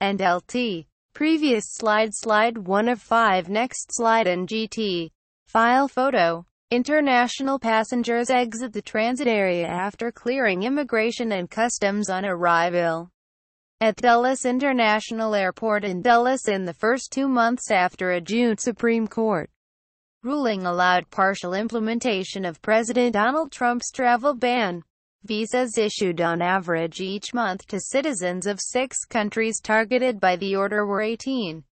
and LT. Previous slide slide 1 of 5 next slide and GT. File photo. International passengers exit the transit area after clearing immigration and customs on arrival at Dulles International Airport in Dulles in the first two months after a June Supreme Court ruling allowed partial implementation of President Donald Trump's travel ban. Visas issued on average each month to citizens of six countries targeted by the order were 18%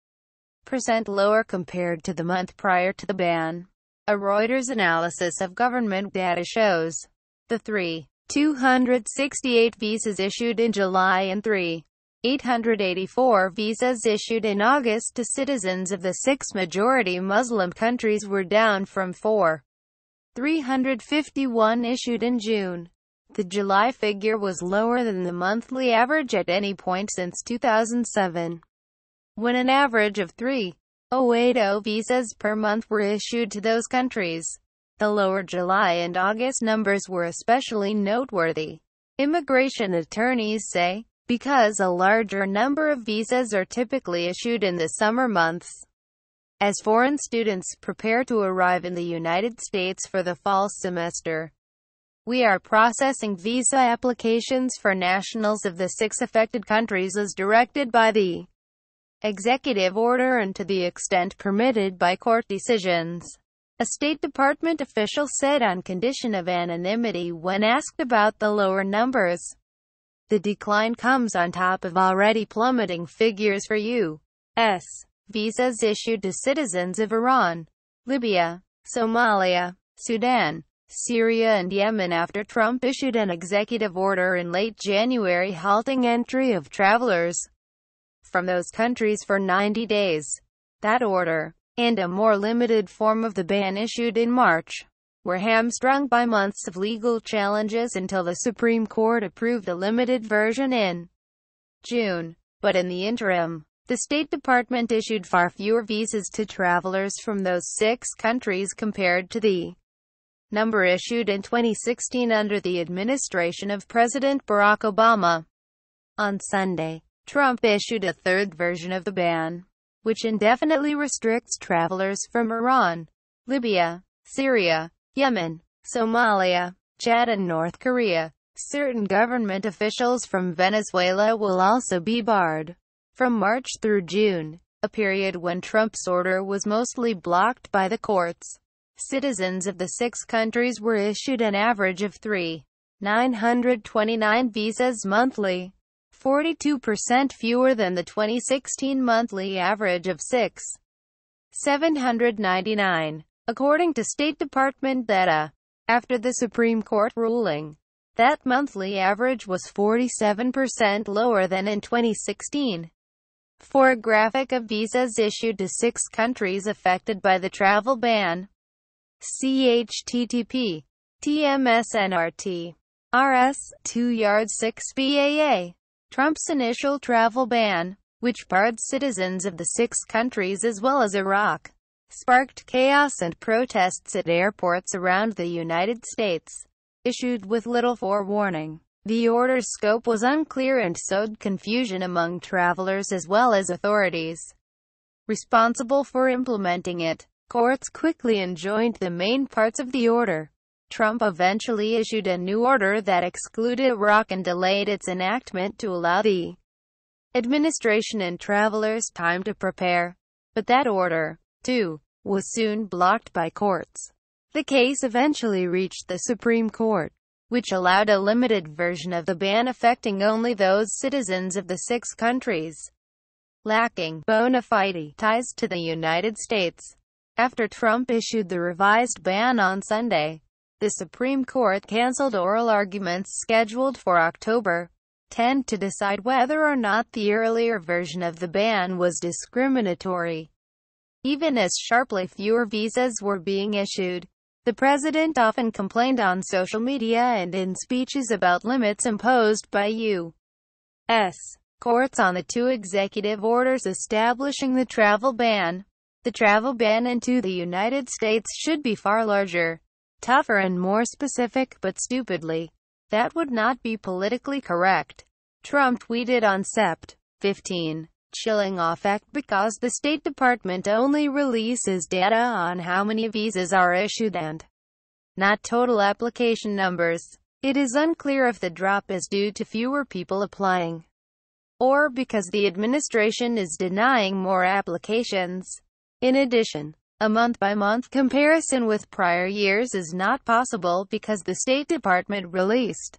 lower compared to the month prior to the ban. A Reuters analysis of government data shows the three 268 visas issued in July and 3,884 visas issued in August to citizens of the six majority Muslim countries were down from 4,351 issued in June. The July figure was lower than the monthly average at any point since 2007, when an average of 3,080 visas per month were issued to those countries. The lower July and August numbers were especially noteworthy. Immigration attorneys say, because a larger number of visas are typically issued in the summer months. As foreign students prepare to arrive in the United States for the fall semester, we are processing visa applications for nationals of the six affected countries as directed by the executive order and to the extent permitted by court decisions. A State Department official said on condition of anonymity when asked about the lower numbers. The decline comes on top of already plummeting figures for U.S. visas issued to citizens of Iran, Libya, Somalia, Sudan, Syria and Yemen after Trump issued an executive order in late January halting entry of travelers from those countries for 90 days. That order, and a more limited form of the ban issued in March, were hamstrung by months of legal challenges until the Supreme Court approved a limited version in June. But in the interim, the State Department issued far fewer visas to travelers from those six countries compared to the number issued in 2016 under the administration of President Barack Obama. On Sunday, Trump issued a third version of the ban, which indefinitely restricts travelers from Iran, Libya, Syria, Yemen, Somalia, Chad and North Korea. Certain government officials from Venezuela will also be barred. From March through June, a period when Trump's order was mostly blocked by the courts. Citizens of the six countries were issued an average of 3,929 visas monthly, 42% fewer than the 2016 monthly average of 6,799, according to State Department data. After the Supreme Court ruling, that monthly average was 47% lower than in 2016. For a graphic of visas issued to six countries affected by the travel ban, CHTTP, TMSNRT, RS, 2 yard 6 BAA. Trump's initial travel ban, which barred citizens of the six countries as well as Iraq, sparked chaos and protests at airports around the United States, issued with little forewarning. The order's scope was unclear and sowed confusion among travelers as well as authorities responsible for implementing it. Courts quickly enjoined the main parts of the order. Trump eventually issued a new order that excluded Iraq and delayed its enactment to allow the administration and travelers time to prepare. But that order, too, was soon blocked by courts. The case eventually reached the Supreme Court, which allowed a limited version of the ban affecting only those citizens of the six countries lacking bona fide ties to the United States. After Trump issued the revised ban on Sunday, the Supreme Court canceled oral arguments scheduled for October 10 to decide whether or not the earlier version of the ban was discriminatory. Even as sharply fewer visas were being issued, the president often complained on social media and in speeches about limits imposed by U.S. courts on the two executive orders establishing the travel ban. The travel ban into the United States should be far larger, tougher and more specific, but stupidly, that would not be politically correct. Trump tweeted on Sept. 15 chilling off act because the State Department only releases data on how many visas are issued and not total application numbers. It is unclear if the drop is due to fewer people applying or because the administration is denying more applications. In addition, a month-by-month -month comparison with prior years is not possible because the State Department released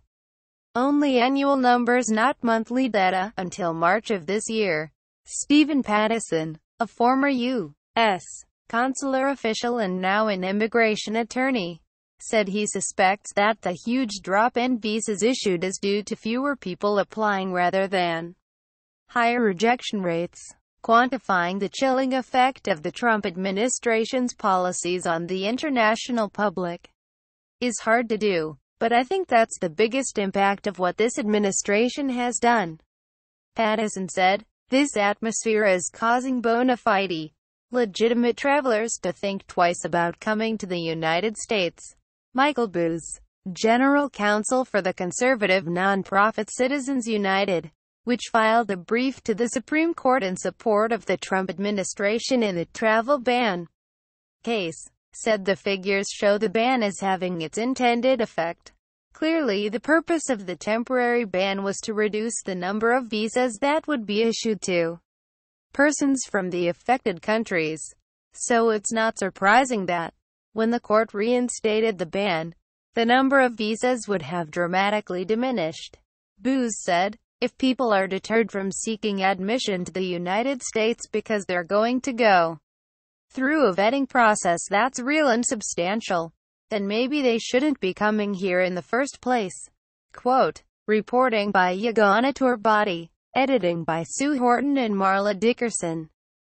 only annual numbers not monthly data, until March of this year. Stephen Pattison, a former U.S. consular official and now an immigration attorney, said he suspects that the huge drop in visas issued is due to fewer people applying rather than higher rejection rates quantifying the chilling effect of the Trump administration's policies on the international public is hard to do. But I think that's the biggest impact of what this administration has done. Patterson said, This atmosphere is causing bona fide, legitimate travelers to think twice about coming to the United States. Michael Booz, General Counsel for the conservative nonprofit Citizens United, which filed a brief to the Supreme Court in support of the Trump administration in the travel ban case, said the figures show the ban is having its intended effect. Clearly, the purpose of the temporary ban was to reduce the number of visas that would be issued to persons from the affected countries. So it's not surprising that, when the court reinstated the ban, the number of visas would have dramatically diminished. Booz said, if people are deterred from seeking admission to the United States because they're going to go through a vetting process that's real and substantial, then maybe they shouldn't be coming here in the first place. Quote. Reporting by Yagana Torbati. Editing by Sue Horton and Marla Dickerson.